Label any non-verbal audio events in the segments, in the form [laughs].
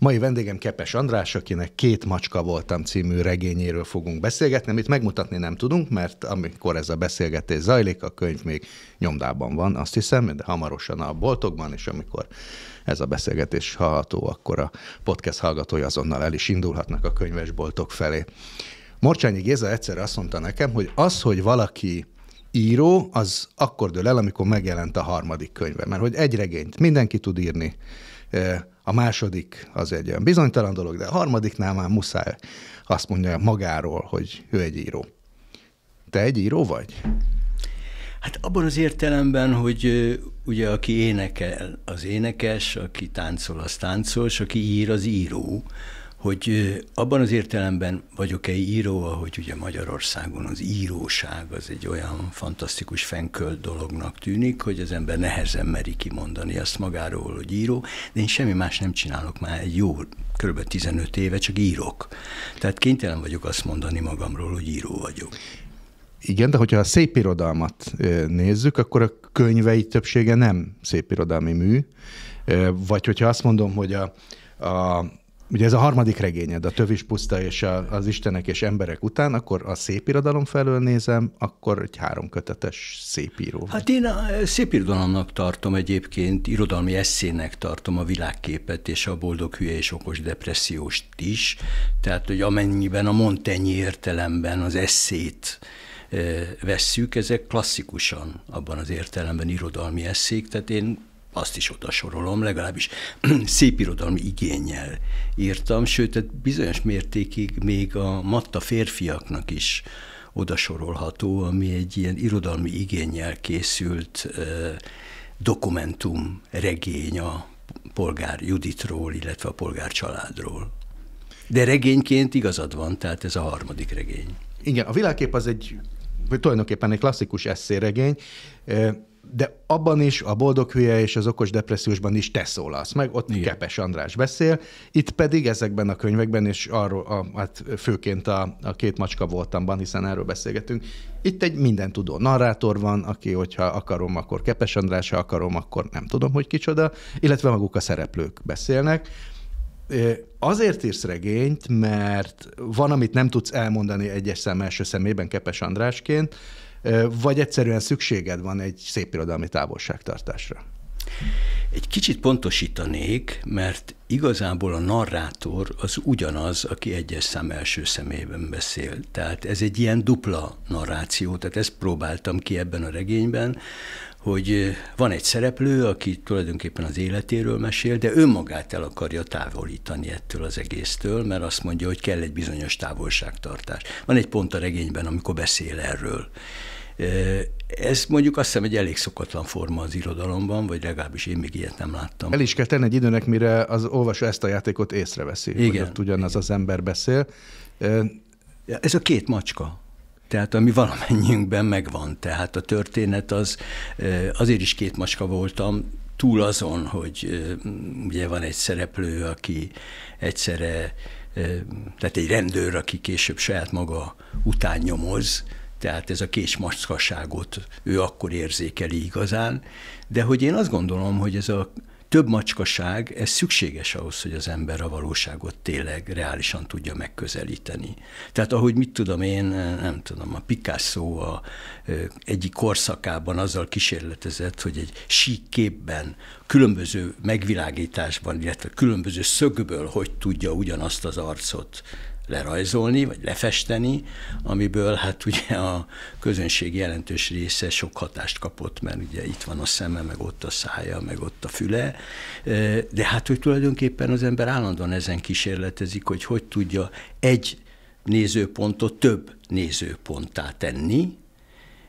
Mai vendégem Kepes András, akinek Két macska voltam című regényéről fogunk beszélgetni, amit megmutatni nem tudunk, mert amikor ez a beszélgetés zajlik, a könyv még nyomdában van, azt hiszem, de hamarosan a boltokban, és amikor ez a beszélgetés hallható, akkor a podcast hallgatói azonnal el is indulhatnak a könyvesboltok felé. Morcsányi Géza egyszer azt mondta nekem, hogy az, hogy valaki író az akkor dől el, amikor megjelent a harmadik könyve. Mert hogy egy regényt mindenki tud írni, a második az egy olyan bizonytalan dolog, de a harmadiknál már muszáj azt mondja magáról, hogy ő egy író. Te egy író vagy? Hát abban az értelemben, hogy ugye aki énekel, az énekes, aki táncol, az táncos, aki ír, az író hogy abban az értelemben vagyok-e író, ahogy ugye Magyarországon az íróság az egy olyan fantasztikus fenkölt dolognak tűnik, hogy az ember nehezen meri kimondani azt magáról, hogy író, de én semmi más nem csinálok már egy jó kb. 15 éve, csak írok. Tehát kénytelen vagyok azt mondani magamról, hogy író vagyok. Igen, de hogyha a szép irodalmat nézzük, akkor a könyvei többsége nem szép irodalmi mű, vagy hogyha azt mondom, hogy a, a Ugye ez a harmadik regényed, a Tövis puszta és a, az Istenek és emberek után, akkor a szép irodalom felől nézem, akkor egy háromkötetes szépíró. Hát én a eh, szép irodalomnak tartom egyébként, irodalmi eszének tartom a világképet és a boldog hülye és okos depresszióst is, tehát hogy amennyiben a Montenyi értelemben az eszét eh, vesszük, ezek klasszikusan abban az értelemben irodalmi eszék, tehát én azt is oda sorolom, legalábbis [clears throat] szépirodalmi igényel írtam, sőt, bizonyos mértékig még a matta férfiaknak is oda sorolható, ami egy ilyen irodalmi igényel készült dokumentum regény a polgár Juditról, illetve a polgár családról. De regényként igazad van, tehát ez a harmadik regény. Igen, a világkép az egy tulajdonképpen egy klasszikus eszéregény, de abban is, a boldog hülye és az okos depressziósban is te szólalsz meg, ott Igen. Kepes András beszél, itt pedig ezekben a könyvekben, és arról, a, hát főként a, a két macska voltamban, hiszen erről beszélgetünk, itt egy minden tudó narrátor van, aki, hogyha akarom, akkor Kepes András, ha akarom, akkor nem tudom, hogy kicsoda, illetve maguk a szereplők beszélnek, Azért írsz regényt, mert van, amit nem tudsz elmondani egyes szem első szemében Kepes Andrásként, vagy egyszerűen szükséged van egy szép irodalmi távolságtartásra? Egy kicsit pontosítanék, mert igazából a narrátor az ugyanaz, aki egyes szám első szemében beszél. Tehát ez egy ilyen dupla narráció, tehát ezt próbáltam ki ebben a regényben, hogy van egy szereplő, aki tulajdonképpen az életéről mesél, de önmagát el akarja távolítani ettől az egésztől, mert azt mondja, hogy kell egy bizonyos távolságtartás. Van egy pont a regényben, amikor beszél erről. Ez mondjuk azt hiszem egy elég szokatlan forma az irodalomban, vagy legalábbis én még ilyet nem láttam. El is kell tenni egy időnek, mire az olvasó ezt a játékot észreveszi, igen, hogy ott ugyanaz igen. az ember beszél. Ez a két macska. Tehát ami valamennyiünkben megvan. Tehát a történet az, azért is két macska voltam, túl azon, hogy ugye van egy szereplő, aki egyszerre, tehát egy rendőr, aki később saját maga után nyomoz, tehát ez a késmacskaságot ő akkor érzékeli igazán, de hogy én azt gondolom, hogy ez a több macskaság, ez szükséges ahhoz, hogy az ember a valóságot tényleg reálisan tudja megközelíteni. Tehát ahogy mit tudom én, nem tudom, a Picasso a, egyik korszakában azzal kísérletezett, hogy egy sík képben, különböző megvilágításban, illetve különböző szögből hogy tudja ugyanazt az arcot lerajzolni, vagy lefesteni, amiből hát ugye a közönség jelentős része sok hatást kapott, mert ugye itt van a szeme, meg ott a szája, meg ott a füle, de hát hogy tulajdonképpen az ember állandóan ezen kísérletezik, hogy hogy tudja egy nézőpontot több nézőponttá tenni,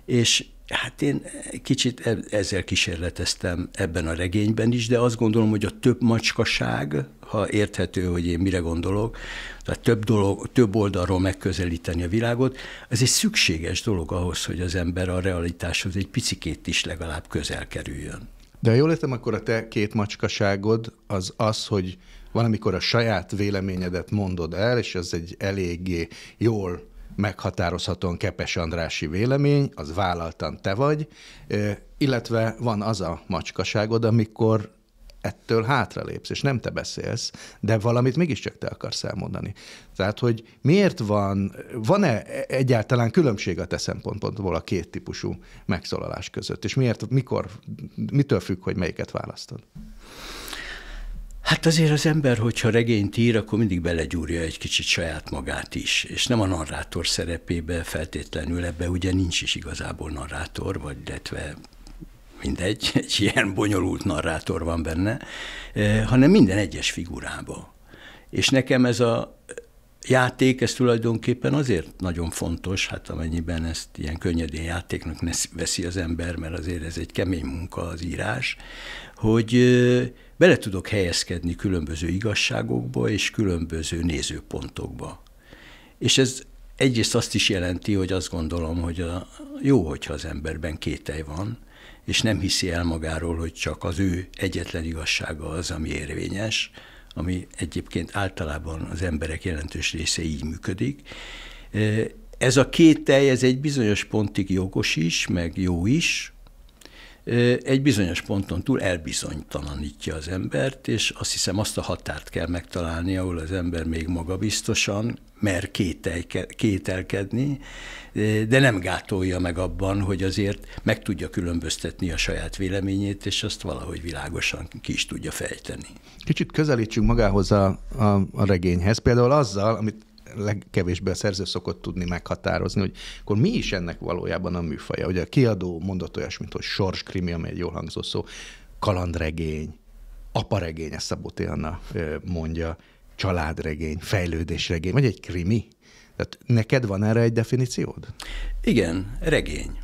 és Hát én kicsit e- ezzel kísérleteztem ebben a regényben is, de azt gondolom, hogy a több macskaság, ha érthető, hogy én mire gondolok, tehát több, dolog, több oldalról megközelíteni a világot, ez egy szükséges dolog ahhoz, hogy az ember a realitáshoz egy picikét is legalább közel kerüljön. De jól értem, akkor a te két macskaságod az az, hogy valamikor a saját véleményedet mondod el, és az egy eléggé jól meghatározhatóan Kepes Andrási vélemény, az vállaltan te vagy, illetve van az a macskaságod, amikor ettől hátralépsz, és nem te beszélsz, de valamit mégiscsak te akarsz elmondani. Tehát, hogy miért van, van-e egyáltalán különbség a te szempontból a két típusú megszólalás között, és miért, mikor, mitől függ, hogy melyiket választod? Hát azért az ember, hogyha regényt ír, akkor mindig belegyúrja egy kicsit saját magát is, és nem a narrátor szerepébe feltétlenül, ebbe ugye nincs is igazából narrátor, vagy illetve mindegy, [laughs] egy ilyen bonyolult narrátor van benne, eh, hanem minden egyes figurába. És nekem ez a játék, ez tulajdonképpen azért nagyon fontos, hát amennyiben ezt ilyen könnyedén játéknak veszi az ember, mert azért ez egy kemény munka az írás, hogy eh, bele tudok helyezkedni különböző igazságokba és különböző nézőpontokba. És ez egyrészt azt is jelenti, hogy azt gondolom, hogy a, jó, hogyha az emberben kételj van, és nem hiszi el magáról, hogy csak az ő egyetlen igazsága az, ami érvényes, ami egyébként általában az emberek jelentős része így működik. Ez a tej, ez egy bizonyos pontig jogos is, meg jó is, egy bizonyos ponton túl elbizonytalanítja az embert, és azt hiszem azt a határt kell megtalálni, ahol az ember még biztosan mer kételke, kételkedni, de nem gátolja meg abban, hogy azért meg tudja különböztetni a saját véleményét, és azt valahogy világosan ki is tudja fejteni. Kicsit közelítsünk magához a, a, a regényhez, például azzal, amit legkevésbé a szerző szokott tudni meghatározni, hogy akkor mi is ennek valójában a műfaja. Ugye a kiadó mondott mint hogy sorskrimi, ami egy jól hangzó szó, kalandregény, aparegény, ezt Szabó Anna mondja, családregény, fejlődésregény, vagy egy krimi. Tehát neked van erre egy definíciód? Igen, regény.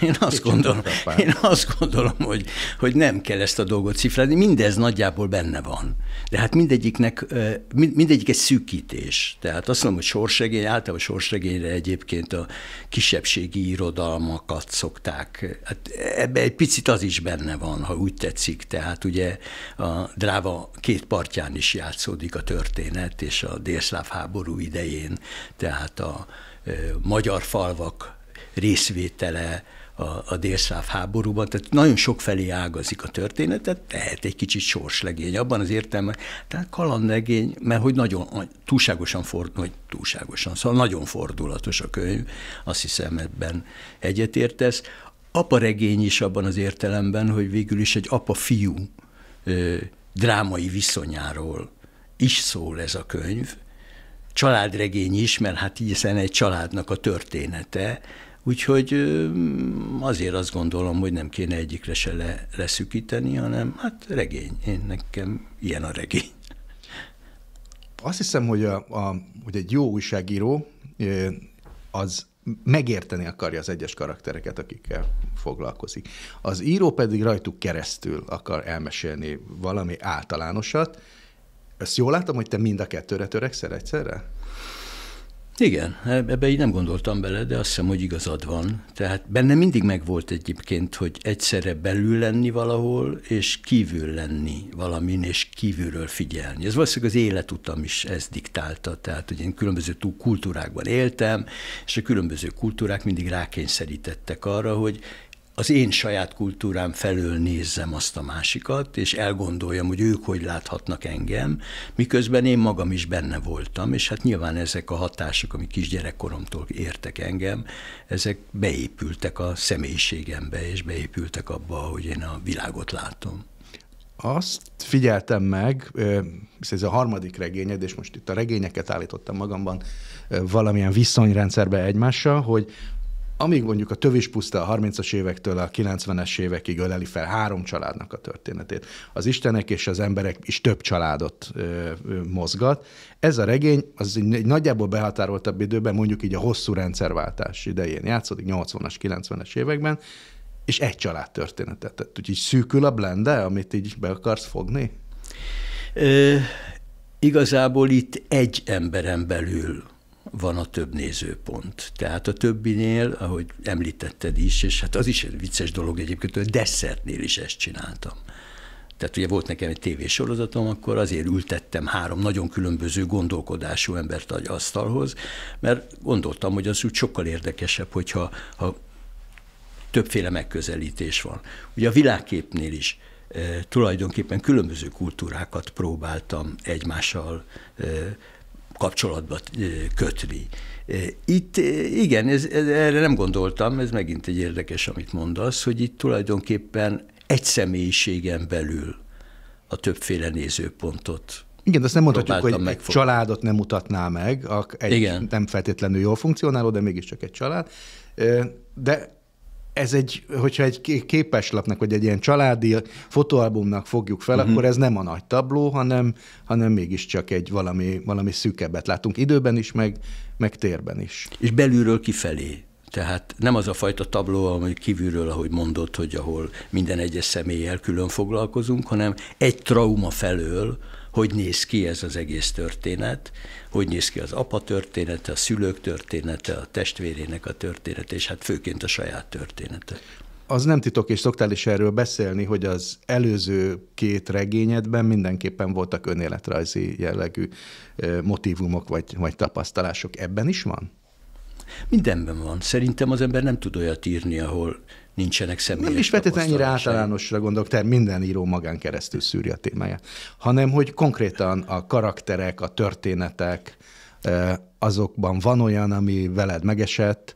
Én azt, gondolom, én azt gondolom, hogy, hogy nem kell ezt a dolgot cifrázni, mindez nagyjából benne van. De hát mindegyiknek, mindegyik egy szűkítés. Tehát azt mondom, hogy sorsegény, általában sorsegényre egyébként a kisebbségi irodalmakat szokták. Hát ebbe egy picit az is benne van, ha úgy tetszik. Tehát ugye a dráva két partján is játszódik a történet, és a délszláv háború idején, tehát a magyar falvak részvétele a, a délszláv háborúban, tehát nagyon sok felé ágazik a történetet, lehet egy kicsit sorslegény abban az értelemben, tehát kalandlegény, mert hogy nagyon túlságosan fordul, hogy túlságosan, szóval nagyon fordulatos a könyv, azt hiszem ebben egyetértesz. Apa regény is abban az értelemben, hogy végül is egy apa-fiú ö, drámai viszonyáról is szól ez a könyv, családregény is, mert hát hiszen egy családnak a története, Úgyhogy azért azt gondolom, hogy nem kéne egyikre se le, leszükíteni, hanem hát regény. Én nekem ilyen a regény. Azt hiszem, hogy, a, a, hogy egy jó újságíró az megérteni akarja az egyes karaktereket, akikkel foglalkozik. Az író pedig rajtuk keresztül akar elmesélni valami általánosat. Ezt jól látom, hogy te mind a kettőre törekszel egyszerre? Igen, e- ebbe így nem gondoltam bele, de azt hiszem, hogy igazad van. Tehát benne mindig megvolt egyébként, hogy egyszerre belül lenni valahol, és kívül lenni valamin, és kívülről figyelni. Ez valószínűleg az életutam is ezt diktálta, tehát hogy én különböző kultúrákban éltem, és a különböző kultúrák mindig rákényszerítettek arra, hogy az én saját kultúrám felől nézzem azt a másikat, és elgondoljam, hogy ők hogy láthatnak engem, miközben én magam is benne voltam, és hát nyilván ezek a hatások, amik kisgyerekkoromtól értek engem, ezek beépültek a személyiségembe, és beépültek abba, hogy én a világot látom. Azt figyeltem meg, hisz ez a harmadik regényed, és most itt a regényeket állítottam magamban valamilyen viszonyrendszerbe egymással, hogy amíg mondjuk a tövispuszta a 30-as évektől a 90-es évekig öleli fel három családnak a történetét. Az istenek és az emberek is több családot ö, ö, mozgat. Ez a regény az egy, egy nagyjából behatároltabb időben, mondjuk így a hosszú rendszerváltás idején játszódik, 80-as, 90-es években, és egy család történetet. Úgyhogy szűkül a blende, amit így be akarsz fogni? Ö, igazából itt egy emberen belül van a több nézőpont. Tehát a többinél, ahogy említetted is, és hát az is egy vicces dolog egyébként, hogy desszertnél is ezt csináltam. Tehát ugye volt nekem egy tévésorozatom, akkor azért ültettem három nagyon különböző gondolkodású embert az asztalhoz, mert gondoltam, hogy az úgy sokkal érdekesebb, hogyha ha többféle megközelítés van. Ugye a világképnél is e, tulajdonképpen különböző kultúrákat próbáltam egymással e, kapcsolatba kötni. Itt igen, ez, ez, erre nem gondoltam, ez megint egy érdekes, amit mondasz, hogy itt tulajdonképpen egy személyiségen belül a többféle nézőpontot igen, azt nem mondhatjuk, hogy megfog... egy családot nem mutatná meg, egy Igen. nem feltétlenül jól funkcionáló, de mégiscsak egy család. De ez egy, hogyha egy képeslapnak, vagy egy ilyen családi fotóalbumnak fogjuk fel, uh-huh. akkor ez nem a nagy tabló, hanem, hanem mégiscsak egy valami, valami szűkebbet látunk időben is, meg, meg térben is. És belülről kifelé. Tehát nem az a fajta tabló, amely kívülről, ahogy mondott, hogy ahol minden egyes személlyel külön foglalkozunk, hanem egy trauma felől, hogy néz ki ez az egész történet, hogy néz ki az apa története, a szülők története, a testvérének a története, és hát főként a saját története. Az nem titok, és szoktál is erről beszélni, hogy az előző két regényedben mindenképpen voltak önéletrajzi jellegű motivumok vagy, vagy tapasztalások. Ebben is van? Mindenben van. Szerintem az ember nem tud olyat írni, ahol nincsenek személyes Nem is feltétlenül ennyire általánosra gondolok, tehát minden író magán keresztül szűri a témáját, hanem hogy konkrétan a karakterek, a történetek, azokban van olyan, ami veled megesett,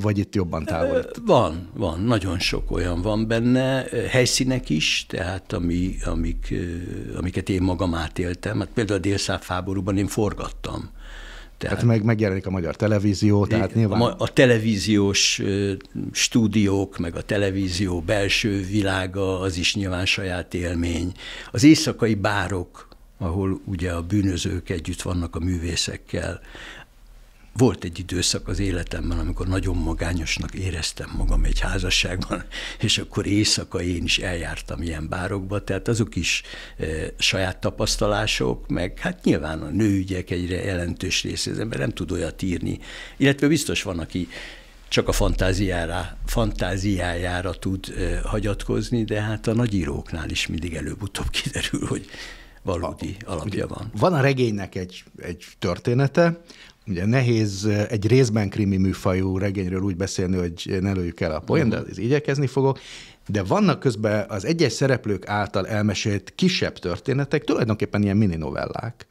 vagy itt jobban távol? Van, van, nagyon sok olyan van benne, helyszínek is, tehát ami, amik, amiket én magam átéltem. Hát például a délszáv háborúban én forgattam tehát, tehát meg megjelenik a magyar televízió, tehát nyilván... A, a televíziós stúdiók, meg a televízió belső világa, az is nyilván saját élmény. Az éjszakai bárok, ahol ugye a bűnözők együtt vannak a művészekkel, volt egy időszak az életemben, amikor nagyon magányosnak éreztem magam egy házasságban, [laughs] és akkor éjszaka én is eljártam ilyen bárokba, tehát azok is e, saját tapasztalások, meg hát nyilván a nőügyek egyre jelentős része, az ember nem tud olyat írni, illetve biztos van, aki csak a fantáziára, fantáziájára tud e, hagyatkozni, de hát a nagyíróknál is mindig előbb-utóbb [laughs] kiderül, hogy valódi a, alapja van. Van a regénynek egy, egy története, Ugye nehéz egy részben krimi műfajú regényről úgy beszélni, hogy ne lőjük el a poén, de mhm. ez igyekezni fogok. De vannak közben az egyes szereplők által elmesélt kisebb történetek, tulajdonképpen ilyen mini novellák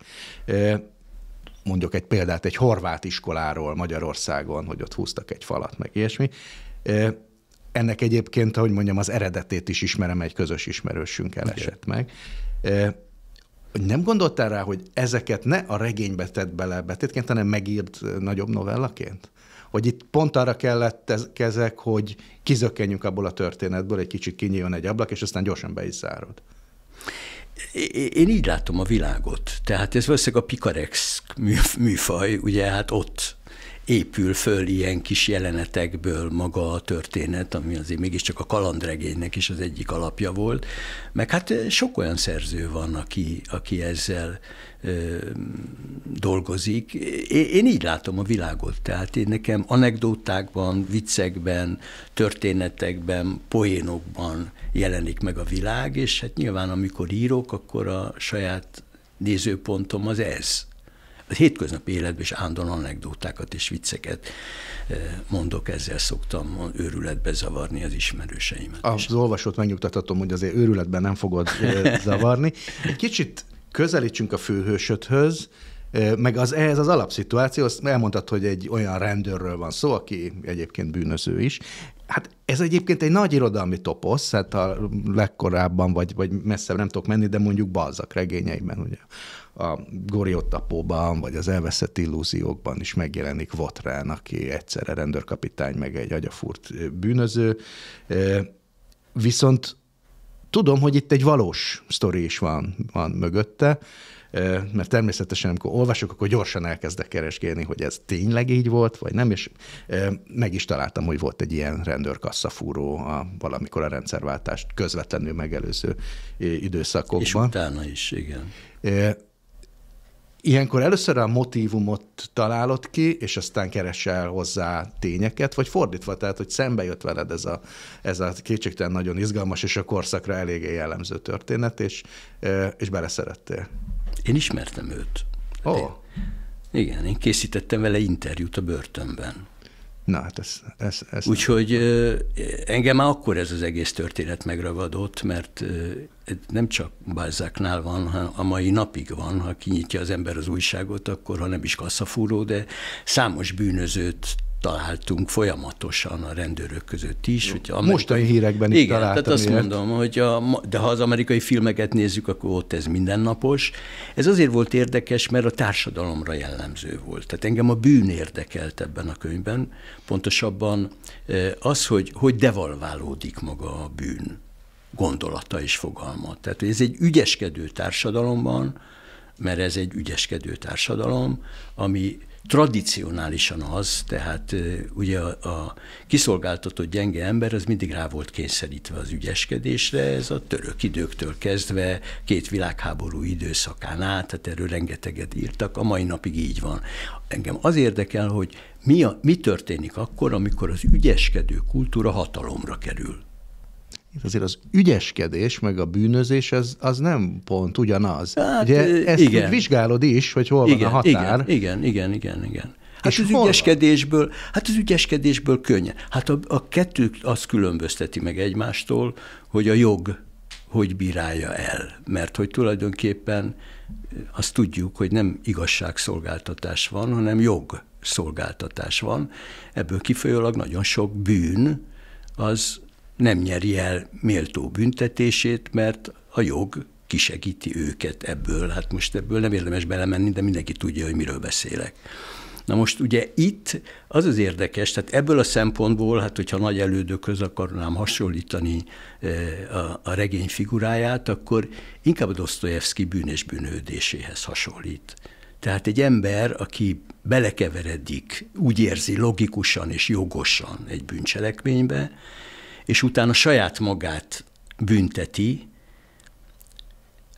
mondjuk egy példát egy horvát iskoláról Magyarországon, hogy ott húztak egy falat, meg ilyesmi. Ennek egyébként, ahogy mondjam, az eredetét is ismerem, egy közös ismerősünk elesett meg. Nem gondoltál rá, hogy ezeket ne a regénybe tett bele betétként, hanem megírt nagyobb novellaként? Hogy itt pont arra kellett ezek, hogy kizökkenjünk abból a történetből, egy kicsit kinyíljon egy ablak, és aztán gyorsan be is zárod. Én így látom a világot. Tehát ez valószínűleg a pikarex műfaj, ugye hát ott épül föl ilyen kis jelenetekből maga a történet, ami azért mégiscsak a kalandregénynek is az egyik alapja volt. Meg hát sok olyan szerző van, aki, aki ezzel ö, dolgozik. Én, én így látom a világot, tehát én nekem anekdótákban, viccekben, történetekben, poénokban jelenik meg a világ, és hát nyilván amikor írok, akkor a saját nézőpontom az ez a hétköznapi életben is állandóan anekdótákat és vicceket eh, mondok, ezzel szoktam őrületbe zavarni az ismerőseimet. Az is. olvasót megnyugtathatom, hogy azért őrületben nem fogod eh, zavarni. Egy kicsit közelítsünk a főhősödhöz, meg az, ez az alapszituáció, azt elmondtad, hogy egy olyan rendőrről van szó, aki egyébként bűnöző is. Hát ez egyébként egy nagy irodalmi toposz, hát a legkorábban, vagy, vagy messze nem tudok menni, de mondjuk Balzak regényeiben, ugye a Goriottapóban, vagy az elveszett illúziókban is megjelenik Votrán, aki egyszerre rendőrkapitány, meg egy agyafurt bűnöző. Viszont tudom, hogy itt egy valós sztori is van, van mögötte, mert természetesen, amikor olvasok, akkor gyorsan elkezdek keresgélni, hogy ez tényleg így volt, vagy nem, és meg is találtam, hogy volt egy ilyen rendőrkasszafúró a, valamikor a rendszerváltást közvetlenül megelőző időszakokban. És utána is, igen. Ilyenkor először a motivumot találod ki, és aztán keresel hozzá tényeket, vagy fordítva, tehát, hogy szembe jött veled ez a, ez a kétségtelen nagyon izgalmas és a korszakra eléggé jellemző történet, és, és beleszerettél. Én ismertem őt. Oh. igen, én készítettem vele interjút a börtönben. Na hát ez... ez, ez Úgyhogy engem már akkor ez az egész történet megragadott, mert nem csak Balzáknál van, hanem a mai napig van, ha kinyitja az ember az újságot, akkor ha nem is kasszafúró, de számos bűnözőt találtunk folyamatosan a rendőrök között is. Hogy amerikai... Mostai hírekben is Igen, tehát azt mondom, hogy a, de ha az amerikai filmeket nézzük, akkor ott ez mindennapos. Ez azért volt érdekes, mert a társadalomra jellemző volt. Tehát engem a bűn érdekelt ebben a könyvben, pontosabban e, az, hogy hogy devalválódik maga a bűn gondolata és fogalma. Tehát ez egy ügyeskedő társadalomban, mert ez egy ügyeskedő társadalom, ami tradicionálisan az, tehát ugye a, a kiszolgáltatott gyenge ember az mindig rá volt kényszerítve az ügyeskedésre, ez a török időktől kezdve, két világháború időszakán át, tehát erről rengeteget írtak, a mai napig így van. Engem az érdekel, hogy mi, a, mi történik akkor, amikor az ügyeskedő kultúra hatalomra kerül. Itt azért az ügyeskedés, meg a bűnözés, az, az nem pont ugyanaz. Hát, Ugye ezt igen. vizsgálod is, hogy hol igen, van a határ. Igen, igen, igen, igen. igen. Hát és az ügyeskedésből, hát az ügyeskedésből könnyen. Hát a, a kettő azt különbözteti meg egymástól, hogy a jog hogy bírálja el. Mert hogy tulajdonképpen azt tudjuk, hogy nem igazságszolgáltatás van, hanem jog szolgáltatás van. Ebből kifolyólag nagyon sok bűn az nem nyeri el méltó büntetését, mert a jog kisegíti őket ebből. Hát most ebből nem érdemes belemenni, de mindenki tudja, hogy miről beszélek. Na most ugye itt az az érdekes, tehát ebből a szempontból, hát hogyha nagy elődökhöz akarnám hasonlítani eh, a, a regény figuráját, akkor inkább a Dostoyevsky bűn és bűnődéséhez hasonlít. Tehát egy ember, aki belekeveredik, úgy érzi logikusan és jogosan egy bűncselekménybe, és utána saját magát bünteti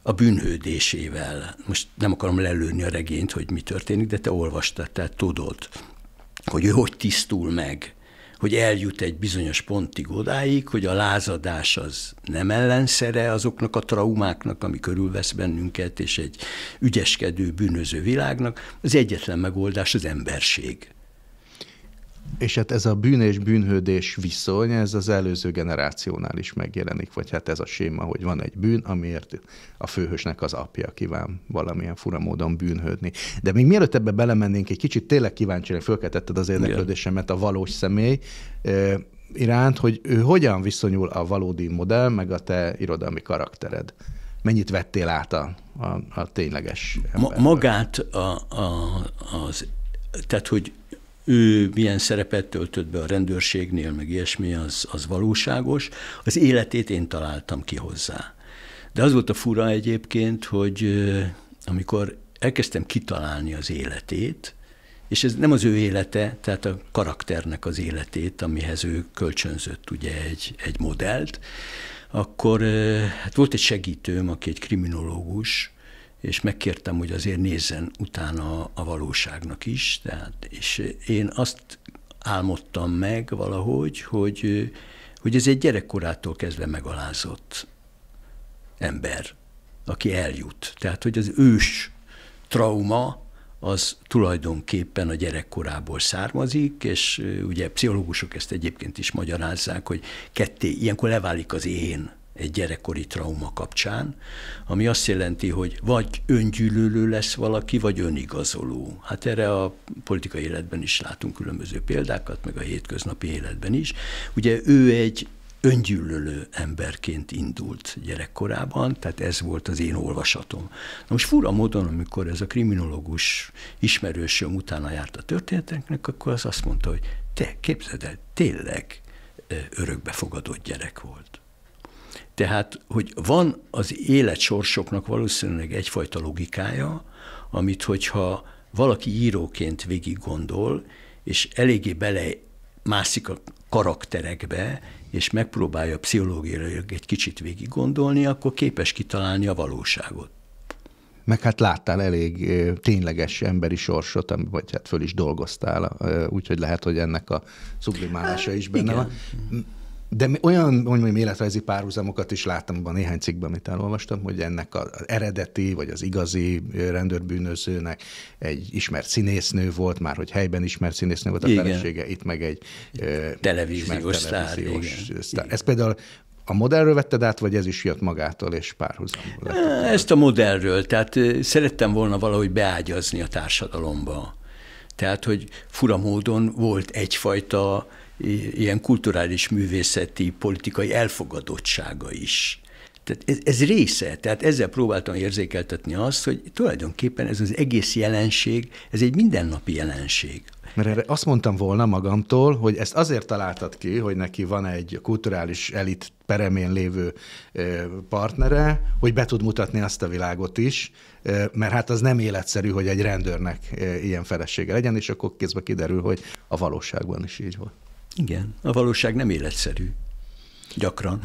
a bűnhődésével. Most nem akarom lelőni a regényt, hogy mi történik, de te olvastad, tehát tudod, hogy ő hogy tisztul meg, hogy eljut egy bizonyos pontig odáig, hogy a lázadás az nem ellenszere azoknak a traumáknak, ami körülvesz bennünket, és egy ügyeskedő, bűnöző világnak, az egyetlen megoldás az emberség. És hát ez a bűn és bűnhődés viszony, ez az előző generációnál is megjelenik, vagy hát ez a séma, hogy van egy bűn, amiért a főhősnek az apja kíván valamilyen fura módon bűnhődni. De még mielőtt ebbe belemennénk, egy kicsit tényleg kíváncsi, fölketetted az érdeklődésemet a valós személy eh, iránt, hogy ő hogyan viszonyul a valódi modell, meg a te irodalmi karaktered. Mennyit vettél át a, a, a tényleges Ma, Magát a, a, az, tehát hogy ő milyen szerepet töltött be a rendőrségnél, meg ilyesmi, az, az valóságos. Az életét én találtam ki hozzá. De az volt a fura egyébként, hogy amikor elkezdtem kitalálni az életét, és ez nem az ő élete, tehát a karakternek az életét, amihez ő kölcsönzött ugye egy, egy modellt, akkor hát volt egy segítőm, aki egy kriminológus, és megkértem, hogy azért nézzen utána a valóságnak is, tehát, és én azt álmodtam meg valahogy, hogy, hogy ez egy gyerekkorától kezdve megalázott ember, aki eljut. Tehát, hogy az ős trauma az tulajdonképpen a gyerekkorából származik, és ugye pszichológusok ezt egyébként is magyarázzák, hogy ketté, ilyenkor leválik az én egy gyerekkori trauma kapcsán, ami azt jelenti, hogy vagy öngyűlölő lesz valaki, vagy önigazoló. Hát erre a politikai életben is látunk különböző példákat, meg a hétköznapi életben is. Ugye ő egy öngyűlölő emberként indult gyerekkorában, tehát ez volt az én olvasatom. Na most fura módon, amikor ez a kriminológus ismerősöm utána járt a történeteknek, akkor az azt mondta, hogy te, képzeld el, tényleg örökbefogadott gyerek volt. Tehát, hogy van az életsorsoknak valószínűleg egyfajta logikája, amit hogyha valaki íróként végig gondol, és eléggé bele mászik a karakterekbe, és megpróbálja pszichológiailag egy kicsit végig gondolni, akkor képes kitalálni a valóságot. Meg hát láttál elég tényleges emberi sorsot, vagy hát föl is dolgoztál, úgyhogy lehet, hogy ennek a szublimálása is hát benne van. Mm de olyan, hogy mondjam, életrajzi párhuzamokat is láttam abban néhány cikkben, amit elolvastam, hogy ennek az eredeti, vagy az igazi rendőrbűnözőnek egy ismert színésznő volt, már hogy helyben ismert színésznő volt a igen. felesége, itt meg egy televíziós, sztár, igen. sztár. Igen. Ez például a modellről vetted át, vagy ez is jött magától és párhuzamból? Ezt a modellről, tehát szerettem volna valahogy beágyazni a társadalomba. Tehát, hogy fura módon volt egyfajta ilyen kulturális művészeti, politikai elfogadottsága is. Tehát ez, ez része, tehát ezzel próbáltam érzékeltetni azt, hogy tulajdonképpen ez az egész jelenség, ez egy mindennapi jelenség. Mert erre azt mondtam volna magamtól, hogy ezt azért találtad ki, hogy neki van egy kulturális elit peremén lévő partnere, hogy be tud mutatni azt a világot is, mert hát az nem életszerű, hogy egy rendőrnek ilyen felesége legyen, és akkor kézbe kiderül, hogy a valóságban is így volt. Igen, a valóság nem életszerű. Gyakran.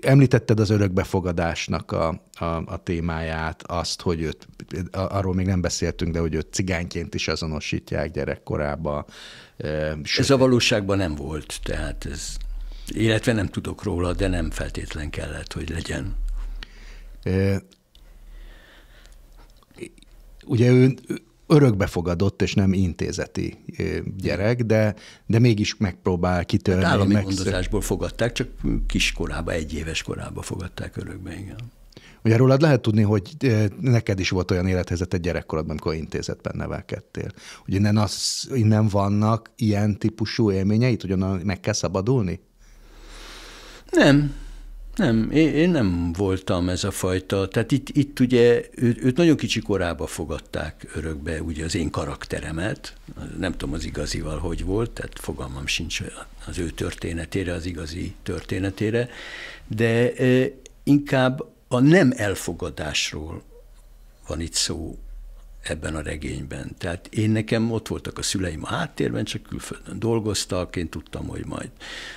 Említetted az örökbefogadásnak a, a, a témáját, azt, hogy őt, arról még nem beszéltünk, de hogy őt cigányként is azonosítják gyerekkorában. Sőt, ez a valóságban nem volt, tehát ez, illetve nem tudok róla, de nem feltétlen kellett, hogy legyen. Ugye ő, örökbefogadott és nem intézeti gyerek, de, de mégis megpróbál kitörni. Hát állami meg... gondozásból fogadták, csak kiskorába, egy éves korába fogadták örökbe, igen. Ugye rólad lehet tudni, hogy neked is volt olyan élethelyzet egy gyerekkorodban, amikor intézetben nevelkedtél. Ugye innen, az, innen vannak ilyen típusú élményeit, hogy onnan meg kell szabadulni? Nem, nem, én, nem voltam ez a fajta, tehát itt, itt ugye ő, őt nagyon kicsi korába fogadták örökbe, ugye az én karakteremet, nem tudom az igazival hogy volt, tehát fogalmam sincs az ő történetére, az igazi történetére, de inkább a nem elfogadásról van itt szó, ebben a regényben. Tehát én nekem ott voltak a szüleim a háttérben, csak külföldön dolgoztak, én tudtam, hogy majd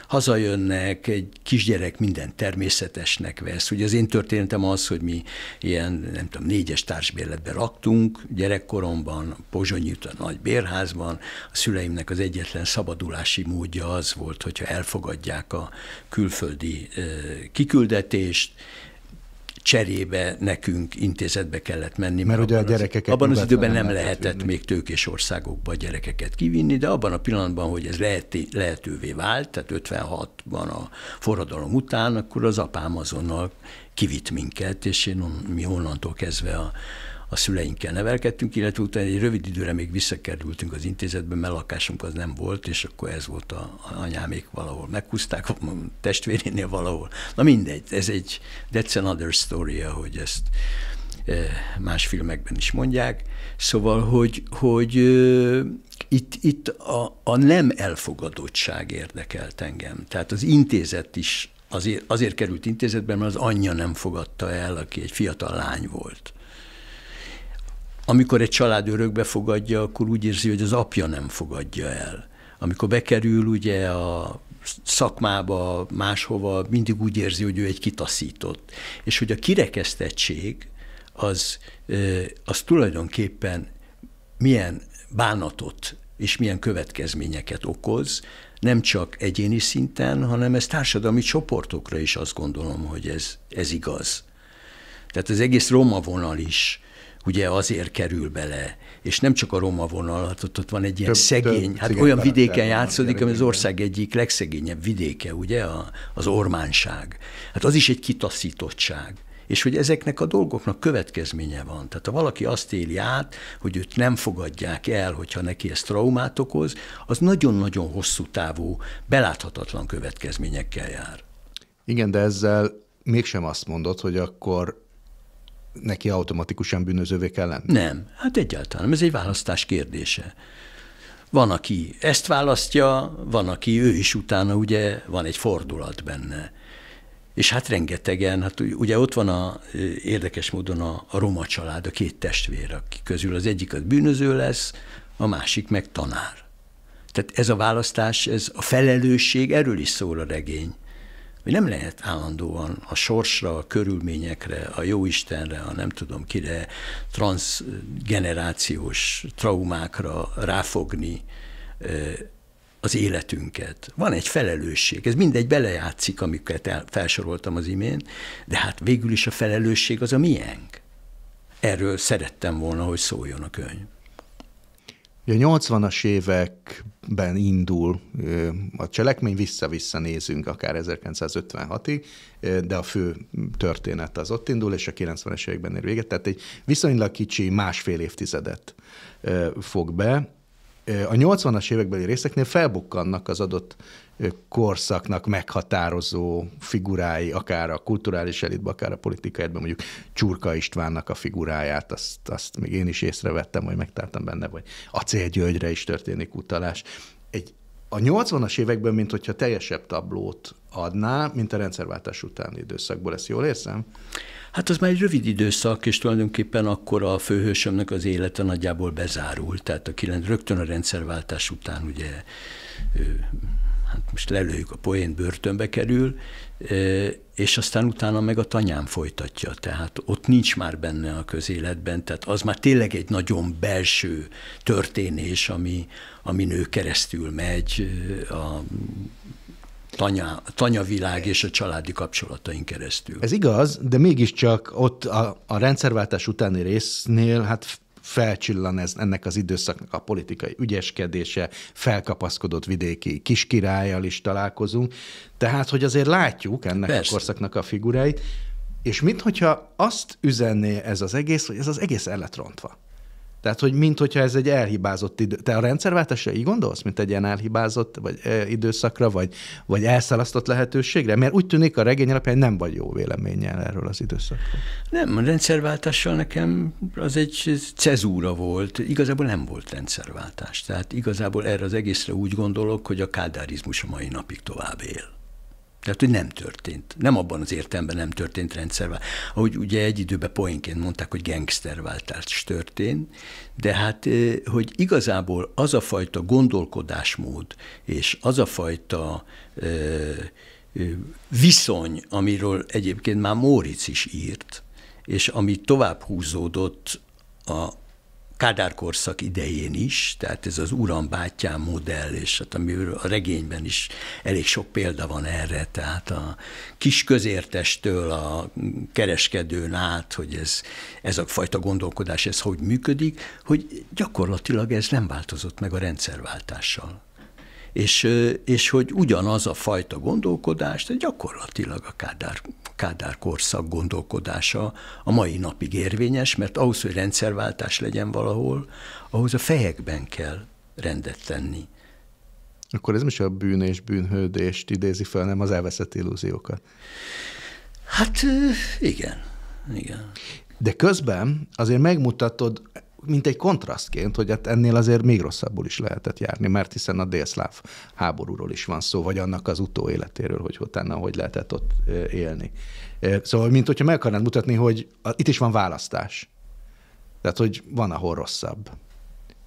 hazajönnek, egy kisgyerek minden természetesnek vesz. Ugye az én történetem az, hogy mi ilyen, nem tudom, négyes társbérletbe raktunk gyerekkoromban, Pozsonyi a nagy bérházban, a szüleimnek az egyetlen szabadulási módja az volt, hogyha elfogadják a külföldi kiküldetést, cserébe nekünk intézetbe kellett menni. Mert, mert ugye a gyerekeket... Abban az időben nem, lehetett vinni. még tőkés országokba gyerekeket kivinni, de abban a pillanatban, hogy ez lehet, lehetővé vált, tehát 56-ban a forradalom után, akkor az apám azonnal kivitt minket, és én mi onnantól kezdve a a szüleinkkel nevelkedtünk, illetve utána egy rövid időre még visszakerültünk az intézetbe, mert lakásunk az nem volt, és akkor ez volt a, a anyámék valahol meghúzták, a testvérénél valahol. Na mindegy, ez egy that's another story, hogy ezt eh, más filmekben is mondják. Szóval, hogy, hogy itt, itt a, a nem elfogadottság érdekelt engem. Tehát az intézet is azért, azért került intézetben, mert az anyja nem fogadta el, aki egy fiatal lány volt. Amikor egy család örökbe fogadja, akkor úgy érzi, hogy az apja nem fogadja el. Amikor bekerül ugye a szakmába, máshova, mindig úgy érzi, hogy ő egy kitaszított. És hogy a kirekesztettség az, az tulajdonképpen milyen bánatot és milyen következményeket okoz, nem csak egyéni szinten, hanem ez társadalmi csoportokra is azt gondolom, hogy ez, ez igaz. Tehát az egész roma vonal is ugye azért kerül bele, és nem csak a roma vonal, hát ott, ott van egy ilyen több, szegény, több hát olyan vidéken játszódik, ami az ország egyik legszegényebb vidéke, ugye, a, az ormánság. Hát az is egy kitaszítottság és hogy ezeknek a dolgoknak következménye van. Tehát ha valaki azt éli át, hogy őt nem fogadják el, hogyha neki ez traumát okoz, az nagyon-nagyon hosszú távú, beláthatatlan következményekkel jár. Igen, de ezzel mégsem azt mondod, hogy akkor neki automatikusan bűnözővé kell lenni? Nem, hát egyáltalán ez egy választás kérdése. Van, aki ezt választja, van, aki ő is utána, ugye van egy fordulat benne. És hát rengetegen, hát ugye ott van a, érdekes módon a, a roma család, a két testvér, aki közül az egyik az bűnöző lesz, a másik meg tanár. Tehát ez a választás, ez a felelősség, erről is szól a regény hogy nem lehet állandóan a sorsra, a körülményekre, a jóistenre, a nem tudom kire, transgenerációs traumákra ráfogni az életünket. Van egy felelősség, ez mindegy belejátszik, amiket el, felsoroltam az imént, de hát végül is a felelősség az a miénk. Erről szerettem volna, hogy szóljon a könyv. A 80-as években indul a cselekmény, vissza-vissza nézünk akár 1956-ig, de a fő történet az ott indul, és a 90-es években ér véget. Tehát egy viszonylag kicsi másfél évtizedet fog be. A 80-as évekbeli részeknél felbukkannak az adott korszaknak meghatározó figurái, akár a kulturális elitben, akár a politikai elitben, mondjuk Csurka Istvánnak a figuráját, azt, azt még én is észrevettem, hogy megtartam benne, vagy a Györgyre is történik utalás. Egy, a 80-as években, mint hogyha teljesebb tablót adná, mint a rendszerváltás utáni időszakból, ezt jól érzem? Hát az már egy rövid időszak, és tulajdonképpen akkor a főhősömnek az élete nagyjából bezárult. Tehát a kilenc, rögtön a rendszerváltás után ugye ő, Hát most lelőjük a poén, börtönbe kerül, és aztán utána meg a tanyán folytatja. Tehát ott nincs már benne a közéletben, tehát az már tényleg egy nagyon belső történés, ami, ami nő keresztül megy a tanya, tanyavilág és a családi kapcsolataink keresztül. Ez igaz, de mégiscsak ott a, a rendszerváltás utáni résznél hát felcsillan ez, ennek az időszaknak a politikai ügyeskedése, felkapaszkodott vidéki kiskirályjal is találkozunk. Tehát, hogy azért látjuk ennek Persze. a korszaknak a figuráit, és mint hogyha azt üzenné ez az egész, hogy ez az egész elletrontva. Tehát, hogy mint hogyha ez egy elhibázott idő. Te a rendszerváltásra így gondolsz, mint egy ilyen elhibázott vagy, e, időszakra, vagy, vagy elszalasztott lehetőségre? Mert úgy tűnik a regény alapján nem vagy jó véleménnyel erről az időszakról. Nem, a rendszerváltással nekem az egy cezúra volt. Igazából nem volt rendszerváltás. Tehát igazából erre az egészre úgy gondolok, hogy a kádárizmus a mai napig tovább él. Tehát, hogy nem történt. Nem abban az értelemben nem történt rendszerben. Ahogy ugye egy időben poénként mondták, hogy gangsterváltás történt, de hát, hogy igazából az a fajta gondolkodásmód és az a fajta viszony, amiről egyébként már Móric is írt, és ami tovább húzódott a, Kádár korszak idején is, tehát ez az uram bátyám modell, és hát amiről a regényben is elég sok példa van erre, tehát a kis közértestől a kereskedőn át, hogy ez, ez a fajta gondolkodás, ez hogy működik, hogy gyakorlatilag ez nem változott meg a rendszerváltással. És, és hogy ugyanaz a fajta gondolkodás, de gyakorlatilag a Kádár Kádár korszak gondolkodása a mai napig érvényes, mert ahhoz, hogy rendszerváltás legyen valahol, ahhoz a fejekben kell rendet tenni. Akkor ez most a bűn és bűnhődést idézi fel, nem az elveszett illúziókat. Hát igen, igen. De közben azért megmutatod mint egy kontrasztként, hogy hát ennél azért még rosszabbul is lehetett járni, mert hiszen a délszláv háborúról is van szó, vagy annak az utóéletéről, hogy utána hogy lehetett ott élni. Szóval, mint hogyha meg akarnád mutatni, hogy a, itt is van választás. Tehát, hogy van, ahol rosszabb.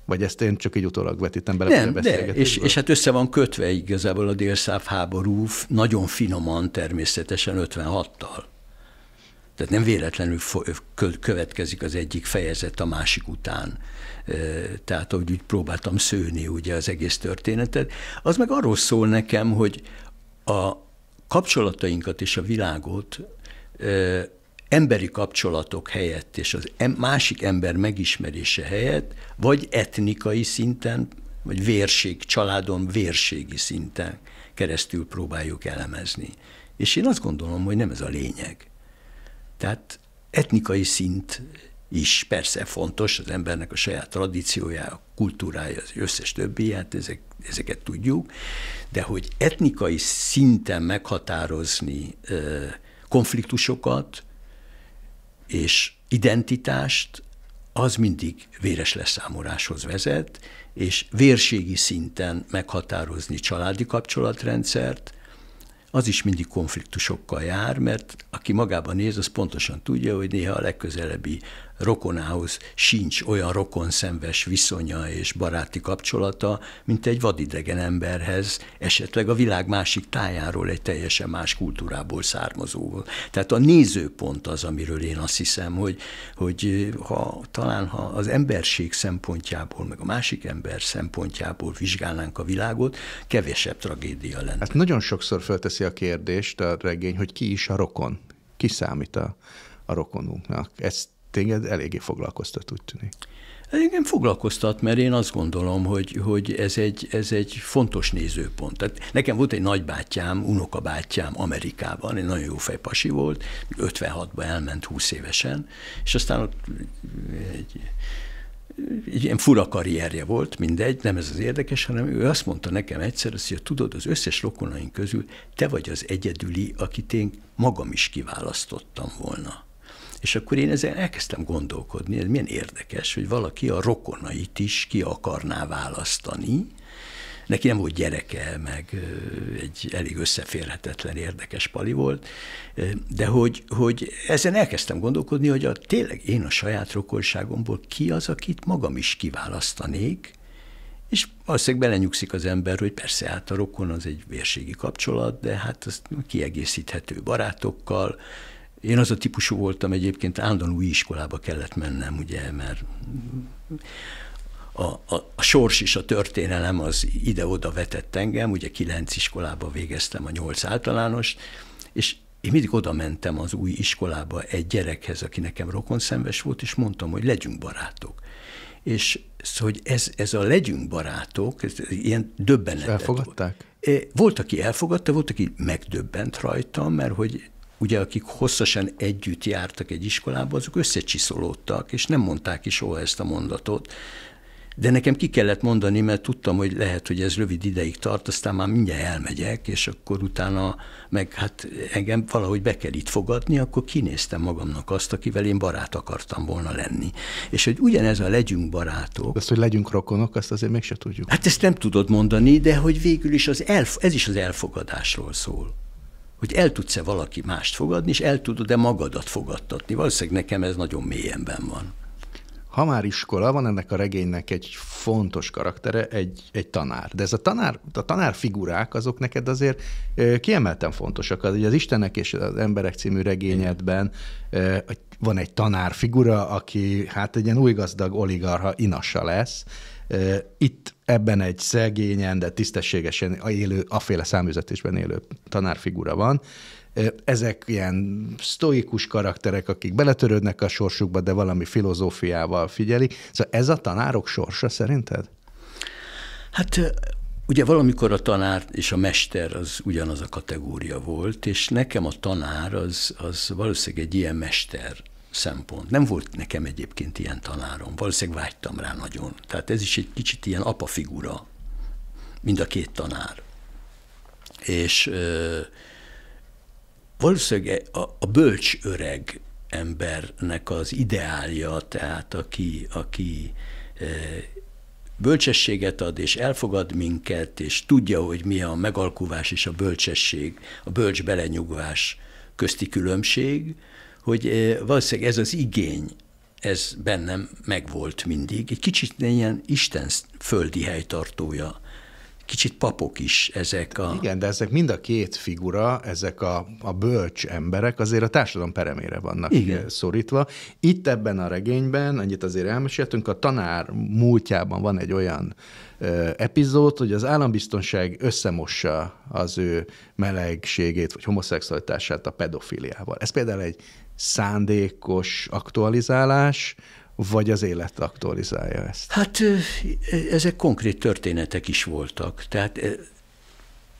Vagy ezt én csak így utólag vetítem bele Nem, de, és, és hát össze van kötve igazából a délszáv háború, nagyon finoman természetesen 56-tal. Tehát nem véletlenül következik az egyik fejezet a másik után. Tehát, ahogy úgy próbáltam szőni ugye az egész történetet. Az meg arról szól nekem, hogy a kapcsolatainkat és a világot emberi kapcsolatok helyett és az másik ember megismerése helyett, vagy etnikai szinten, vagy vérség, családon vérségi szinten keresztül próbáljuk elemezni. És én azt gondolom, hogy nem ez a lényeg. Tehát etnikai szint is persze fontos, az embernek a saját tradíciója, a kultúrája, az összes többi, hát ezek, ezeket tudjuk, de hogy etnikai szinten meghatározni konfliktusokat és identitást, az mindig véres leszámoláshoz vezet, és vérségi szinten meghatározni családi kapcsolatrendszert, az is mindig konfliktusokkal jár, mert aki magában néz, az pontosan tudja, hogy néha a legközelebbi rokonához sincs olyan rokonszenves viszonya és baráti kapcsolata, mint egy vadidegen emberhez, esetleg a világ másik tájáról, egy teljesen más kultúrából származóval. Tehát a nézőpont az, amiről én azt hiszem, hogy, hogy eh, ha talán ha az emberség szempontjából, meg a másik ember szempontjából vizsgálnánk a világot, kevesebb tragédia lenne. Hát nagyon sokszor felteszi a kérdést a regény, hogy ki is a rokon, ki számít a, a rokonunknak. Ezt téged eléggé foglalkoztat, úgy tűnik. Igen, foglalkoztat, mert én azt gondolom, hogy, hogy ez, egy, ez egy fontos nézőpont. Tehát nekem volt egy nagybátyám, unokabátyám Amerikában, egy nagyon jó fejpasi volt, 56-ban elment 20 évesen, és aztán ott egy, egy ilyen fura karrierje volt, mindegy, nem ez az érdekes, hanem ő azt mondta nekem egyszer, azt, hogy tudod, az összes rokonaink közül te vagy az egyedüli, akit én magam is kiválasztottam volna. És akkor én ezen elkezdtem gondolkodni, ez milyen érdekes, hogy valaki a rokonait is ki akarná választani, Neki nem volt gyereke, meg egy elég összeférhetetlen, érdekes pali volt, de hogy, hogy ezen elkezdtem gondolkodni, hogy a, tényleg én a saját rokonságomból ki az, akit magam is kiválasztanék, és valószínűleg belenyugszik az ember, hogy persze hát a rokon az egy vérségi kapcsolat, de hát az kiegészíthető barátokkal, én az a típusú voltam, egyébként állandóan új iskolába kellett mennem, ugye, mert a, a, a sors és a történelem az ide-oda vetett engem, ugye kilenc iskolába végeztem a nyolc általános, és én mindig oda mentem az új iskolába egy gyerekhez, aki nekem rokonszenves volt, és mondtam, hogy legyünk barátok. És szóval, hogy ez, ez a legyünk barátok, ez ilyen döbbenet. Elfogadták? E, volt, aki elfogadta, volt, aki megdöbbent rajtam, mert hogy ugye akik hosszasan együtt jártak egy iskolába, azok összecsiszolódtak, és nem mondták is soha ezt a mondatot. De nekem ki kellett mondani, mert tudtam, hogy lehet, hogy ez rövid ideig tart, aztán már mindjárt elmegyek, és akkor utána meg hát engem valahogy be kell itt fogadni, akkor kinéztem magamnak azt, akivel én barát akartam volna lenni. És hogy ugyanez a legyünk barátok. Azt, hogy legyünk rokonok, azt azért se tudjuk. Hát ezt nem tudod mondani, de hogy végül is az elf- ez is az elfogadásról szól hogy el tudsz-e valaki mást fogadni, és el tudod-e magadat fogadtatni. Valószínűleg nekem ez nagyon mélyenben van. Ha már iskola, van ennek a regénynek egy fontos karaktere, egy, egy tanár. De ez a tanár, a tanár figurák, azok neked azért kiemelten fontosak. Az, az Istenek és az emberek című regényedben van egy tanár figura, aki hát egy ilyen új gazdag oligarha inassa lesz, itt ebben egy szegényen, de tisztességesen élő, aféle számüzetésben élő tanárfigura van. Ezek ilyen sztoikus karakterek, akik beletörődnek a sorsukba, de valami filozófiával figyelik. Szóval ez a tanárok sorsa szerinted? Hát Ugye valamikor a tanár és a mester az ugyanaz a kategória volt, és nekem a tanár az, az valószínűleg egy ilyen mester szempont. Nem volt nekem egyébként ilyen tanárom, valószínűleg vágytam rá nagyon. Tehát ez is egy kicsit ilyen apa figura, mind a két tanár. És ö, valószínűleg e- a, a bölcs öreg embernek az ideálja, tehát aki, aki ö, bölcsességet ad, és elfogad minket, és tudja, hogy mi a megalkuvás és a bölcsesség, a bölcs belenyugvás közti különbség, hogy eh, valószínűleg ez az igény, ez bennem megvolt mindig. Egy kicsit ilyen Isten földi helytartója kicsit papok is ezek a... Igen, de ezek mind a két figura, ezek a, a bölcs emberek azért a társadalom peremére vannak Igen. Eh, szorítva. Itt ebben a regényben, annyit azért elmeséltünk, a tanár múltjában van egy olyan ö, eh, epizód, hogy az állambiztonság összemossa az ő melegségét, vagy homoszexualitását a pedofiliával. Ez például egy szándékos aktualizálás, vagy az élet aktualizálja ezt? Hát ezek konkrét történetek is voltak. Tehát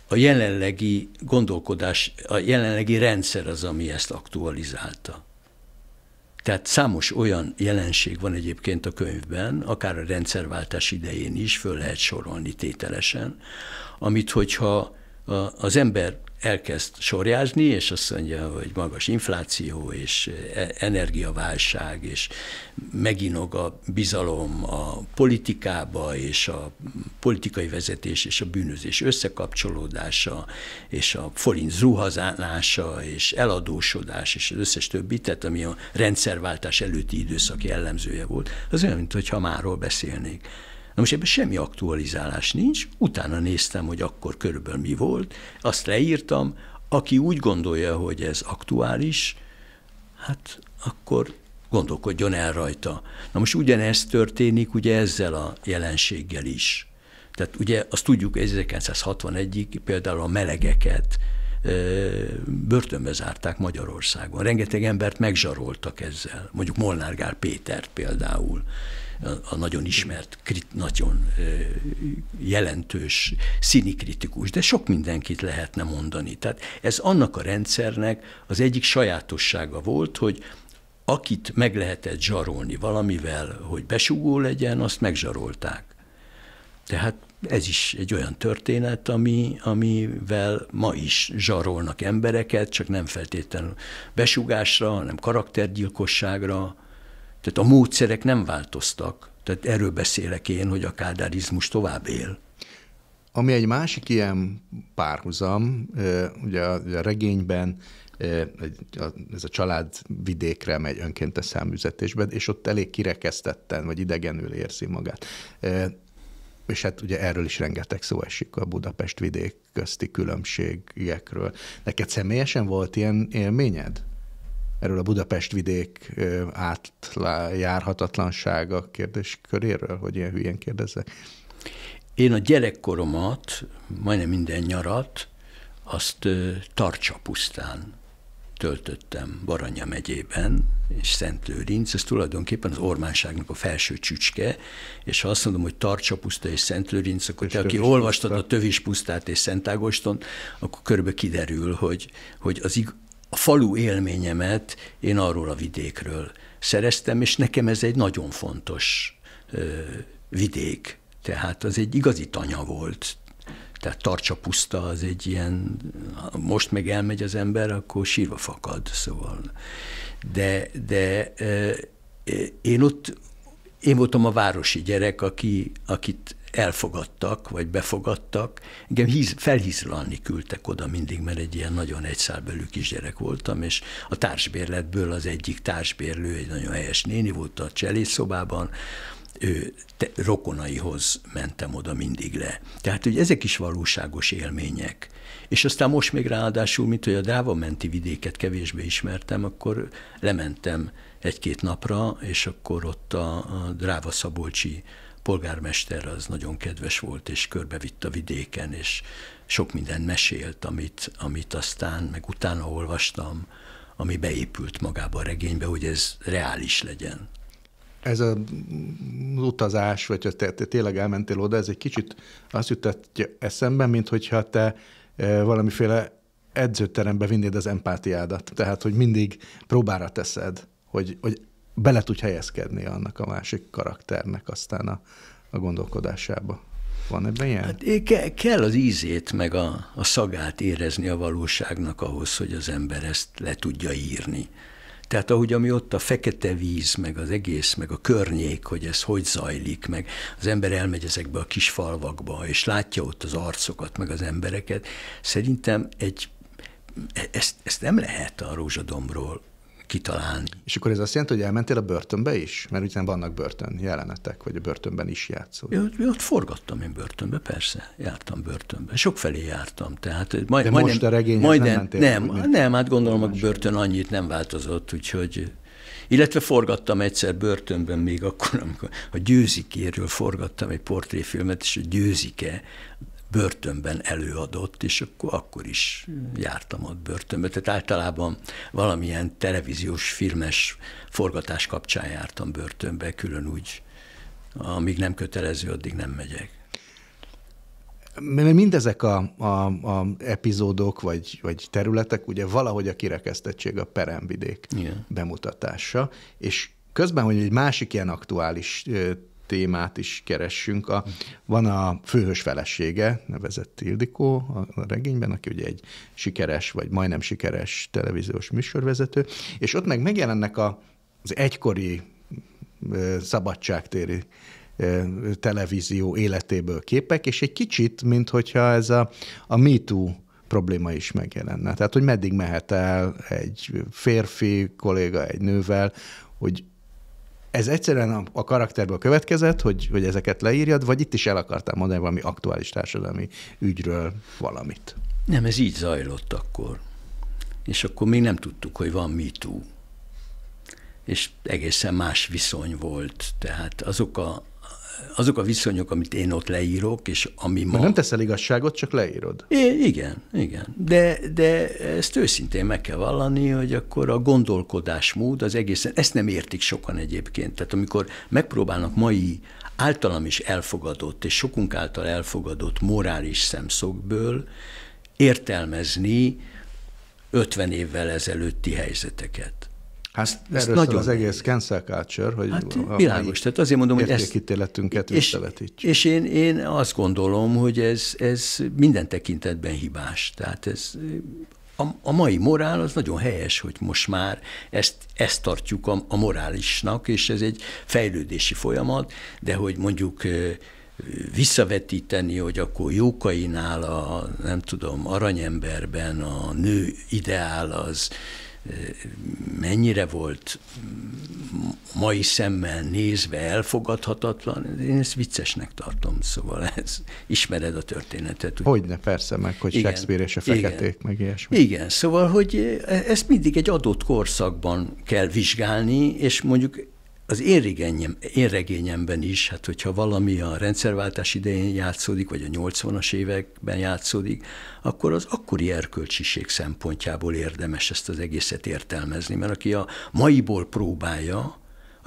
a jelenlegi gondolkodás, a jelenlegi rendszer az, ami ezt aktualizálta. Tehát számos olyan jelenség van egyébként a könyvben, akár a rendszerváltás idején is föl lehet sorolni tételesen, amit hogyha az ember elkezd sorjázni, és azt mondja, hogy magas infláció, és eh, energiaválság, és meginog a bizalom a politikába, és a politikai vezetés, és a bűnözés összekapcsolódása, és a forint zuhazánása, és eladósodás, és az összes többi, tehát ami a rendszerváltás előtti időszak jellemzője volt, az olyan, mintha máról beszélnék. Na most ebben semmi aktualizálás nincs, utána néztem, hogy akkor körülbelül mi volt, azt leírtam, aki úgy gondolja, hogy ez aktuális, hát akkor gondolkodjon el rajta. Na most ugyanezt történik ugye ezzel a jelenséggel is. Tehát ugye azt tudjuk 1961-ig például a melegeket börtönbe zárták Magyarországon. Rengeteg embert megzsaroltak ezzel, mondjuk Molnár Gál Pétert például a nagyon ismert, krit, nagyon jelentős színikritikus, de sok mindenkit lehetne mondani. Tehát ez annak a rendszernek az egyik sajátossága volt, hogy akit meg lehetett zsarolni valamivel, hogy besugó legyen, azt megzsarolták. Tehát ez is egy olyan történet, ami, amivel ma is zsarolnak embereket, csak nem feltétlenül besugásra, hanem karaktergyilkosságra, tehát a módszerek nem változtak. Tehát erről beszélek én, hogy a kádárizmus tovább él. Ami egy másik ilyen párhuzam, ugye a, ugye a regényben ez a család vidékre megy önkéntes száműzetésben, és ott elég kirekesztetten, vagy idegenül érzi magát. És hát ugye erről is rengeteg szó esik a Budapest vidék közti különbségekről. Neked személyesen volt ilyen élményed? erről a Budapest vidék átjárhatatlansága kérdésköréről, hogy ilyen hülyén kérdezzek? Én a gyerekkoromat, majdnem minden nyarat, azt Tarcsapusztán töltöttem Baranya megyében, és Szentlőrinc, ez tulajdonképpen az ormánságnak a felső csücske, és ha azt mondom, hogy Tarcsapuszta és Szentlőrinc, akkor és te, aki olvastad a Tövis pusztát és Szent Ágoston, akkor körbe kiderül, hogy, hogy az, ig- a falu élményemet én arról a vidékről szereztem, és nekem ez egy nagyon fontos vidék. Tehát az egy igazi tanya volt. Tehát tartsa puszta, az egy ilyen, ha most meg elmegy az ember, akkor sírva fakad, szóval. De, de én ott, én voltam a városi gyerek, aki, akit elfogadtak, vagy befogadtak. Engem híz, felhízlalni küldtek oda mindig, mert egy ilyen nagyon egyszárbelű kisgyerek voltam, és a társbérletből az egyik társbérlő, egy nagyon helyes néni volt a cselédszobában, ő te, rokonaihoz mentem oda mindig le. Tehát, hogy ezek is valóságos élmények. És aztán most még ráadásul, mint hogy a Dráva menti vidéket kevésbé ismertem, akkor lementem egy-két napra, és akkor ott a, a Dráva Szabolcsi polgármester az nagyon kedves volt, és körbevitt a vidéken, és sok minden mesélt, amit, amit aztán meg utána olvastam, ami beépült magába a regénybe, hogy ez reális legyen. Ez az utazás, vagy hogy te, te tényleg elmentél oda, ez egy kicsit azt jutatja eszembe, mint hogyha te e, valamiféle edzőterembe vinnéd az empátiádat. Tehát, hogy mindig próbára teszed, hogy, hogy bele tud helyezkedni annak a másik karakternek aztán a, a gondolkodásába. Van ebben ilyen? Hát ke- kell az ízét, meg a, a szagát érezni a valóságnak ahhoz, hogy az ember ezt le tudja írni. Tehát ahogy ami ott a fekete víz, meg az egész, meg a környék, hogy ez hogy zajlik, meg az ember elmegy ezekbe a kis falvakba, és látja ott az arcokat, meg az embereket, szerintem egy e-, ezt, ezt nem lehet a rózsadombról kitalálni. És akkor ez azt jelenti, hogy elmentél a börtönbe is? Mert ugye vannak börtön jelenetek, vagy a börtönben is játszol. Ja, ott forgattam én börtönbe, persze, jártam börtönbe. Sokfelé jártam, tehát majd, De majdnem, most a regényhez majdnem, nem mentél? Nem, mint, nem, hát gondolom a börtön annyit nem változott, úgyhogy illetve forgattam egyszer börtönben még akkor, amikor a Győzikéről forgattam egy portréfilmet, és a Győzike börtönben előadott, és akkor, akkor is jártam ott börtönbe. Tehát általában valamilyen televíziós, filmes forgatás kapcsán jártam börtönbe, külön úgy, amíg nem kötelező, addig nem megyek. Mert mindezek a, a, a epizódok vagy, vagy területek ugye valahogy a kirekesztettség a peremvidék Igen. bemutatása, és közben, hogy egy másik ilyen aktuális témát is keressünk. A, van a főhős felesége, nevezett Ildikó a regényben, aki ugye egy sikeres, vagy majdnem sikeres televíziós műsorvezető, és ott meg megjelennek a, az egykori szabadságtéri televízió életéből képek, és egy kicsit, mint hogyha ez a, a MeToo probléma is megjelenne. Tehát, hogy meddig mehet el egy férfi kolléga egy nővel, hogy ez egyszerűen a karakterből következett, hogy, hogy ezeket leírjad, vagy itt is el akartál mondani valami aktuális társadalmi ügyről valamit? Nem, ez így zajlott akkor. És akkor még nem tudtuk, hogy van MeToo. És egészen más viszony volt. Tehát azok a, azok a viszonyok, amit én ott leírok, és ami ma... De nem teszel igazságot, csak leírod. É, igen, igen. De, de ezt őszintén meg kell vallani, hogy akkor a gondolkodásmód az egészen, ezt nem értik sokan egyébként. Tehát amikor megpróbálnak mai általam is elfogadott, és sokunk által elfogadott morális szemszögből értelmezni 50 évvel ezelőtti helyzeteket Hát ez nagyon... az egész cancel culture, hogy hát, a világos, tehát azért mondom, hogy ezt... ítéletünket És, és én, én azt gondolom, hogy ez, ez minden tekintetben hibás. Tehát ez a, a mai morál az nagyon helyes, hogy most már ezt, ezt tartjuk a, a morálisnak, és ez egy fejlődési folyamat, de hogy mondjuk visszavetíteni, hogy akkor Jókainál a, nem tudom, aranyemberben a nő ideál az mennyire volt mai szemmel nézve elfogadhatatlan, én ezt viccesnek tartom, szóval ez, ismered a történetet. Hogyne, persze, meg hogy igen, Shakespeare és a feketék, igen, meg ilyesmi. Igen, szóval, hogy e, ezt mindig egy adott korszakban kell vizsgálni, és mondjuk az én, regényem, én regényemben is, hát hogyha valami a rendszerváltás idején játszódik, vagy a 80-as években játszódik, akkor az akkori erkölcsiség szempontjából érdemes ezt az egészet értelmezni, mert aki a maiból próbálja,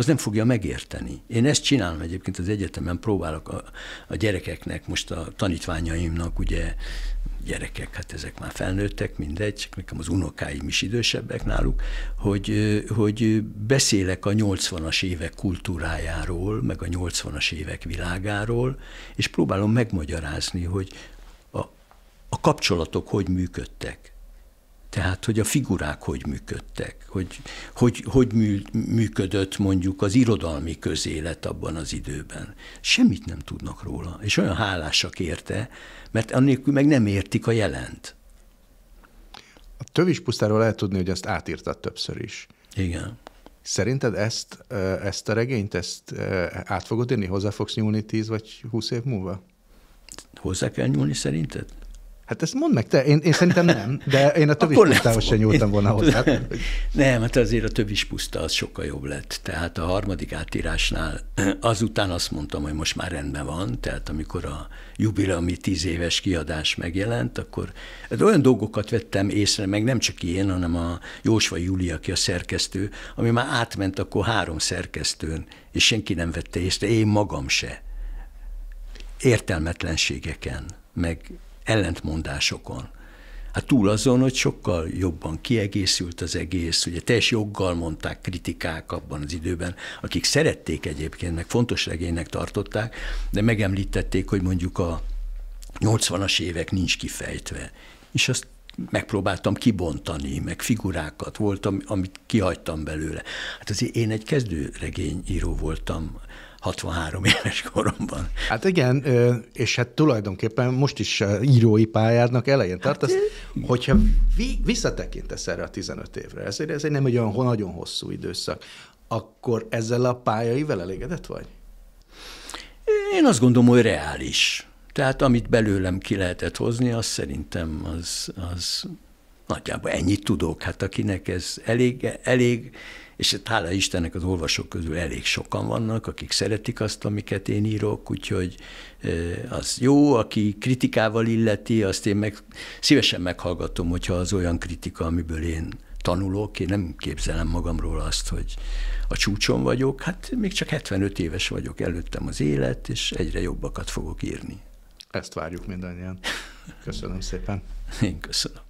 az nem fogja megérteni. Én ezt csinálom egyébként az egyetemen, próbálok a, a gyerekeknek, most a tanítványaimnak, ugye gyerekek, hát ezek már felnőttek, mindegy, csak nekem az unokáim is idősebbek náluk, hogy, hogy beszélek a 80-as évek kultúrájáról, meg a 80-as évek világáról, és próbálom megmagyarázni, hogy a, a kapcsolatok hogy működtek tehát, hogy a figurák hogy működtek, hogy, hogy, hogy mű, működött mondjuk az irodalmi közélet abban az időben. Semmit nem tudnak róla, és olyan hálásak érte, mert annélkül meg nem értik a jelent. A tövis pusztáról lehet tudni, hogy ezt átírtad többször is. Igen. Szerinted ezt, eh, ezt a regényt, ezt eh, át fogod írni, hozzá fogsz nyúlni 10 vagy 20 év múlva? Hozzá kell nyúlni szerinted? Hát ezt mondd meg te, én, én szerintem nem, de én a többi pusztához sem nyúltam volna hozzá. Nem, hát azért a többi puszta az sokkal jobb lett. Tehát a harmadik átírásnál azután azt mondtam, hogy most már rendben van, tehát amikor a jubileumi tíz éves kiadás megjelent, akkor hát olyan dolgokat vettem észre, meg nem csak ilyen, hanem a Jósva Júli, aki a szerkesztő, ami már átment akkor három szerkesztőn, és senki nem vette észre, én magam se. Értelmetlenségeken, meg ellentmondásokon. Hát túl azon, hogy sokkal jobban kiegészült az egész, ugye teljes joggal mondták kritikák abban az időben, akik szerették egyébként, meg fontos regénynek tartották, de megemlítették, hogy mondjuk a 80-as évek nincs kifejtve. És azt megpróbáltam kibontani, meg figurákat voltam, amit kihagytam belőle. Hát azért én egy kezdő regényíró voltam 63 éves koromban. Hát igen, és hát tulajdonképpen most is írói pályádnak elején hát, tartasz, hát, hogyha visszatekintesz erre a 15 évre, ezért ez egy nem egy olyan nagyon hosszú időszak, akkor ezzel a pályaival elégedett vagy? Én azt gondolom, hogy reális. Tehát amit belőlem ki lehetett hozni, azt szerintem az, az nagyjából ennyit tudok. Hát akinek ez elég, elég és hát hála Istennek az olvasók közül elég sokan vannak, akik szeretik azt, amiket én írok, úgyhogy az jó, aki kritikával illeti, azt én meg szívesen meghallgatom, hogyha az olyan kritika, amiből én tanulok, én nem képzelem magamról azt, hogy a csúcson vagyok, hát még csak 75 éves vagyok, előttem az élet, és egyre jobbakat fogok írni. Ezt várjuk mindannyian. Köszönöm szépen. Én köszönöm.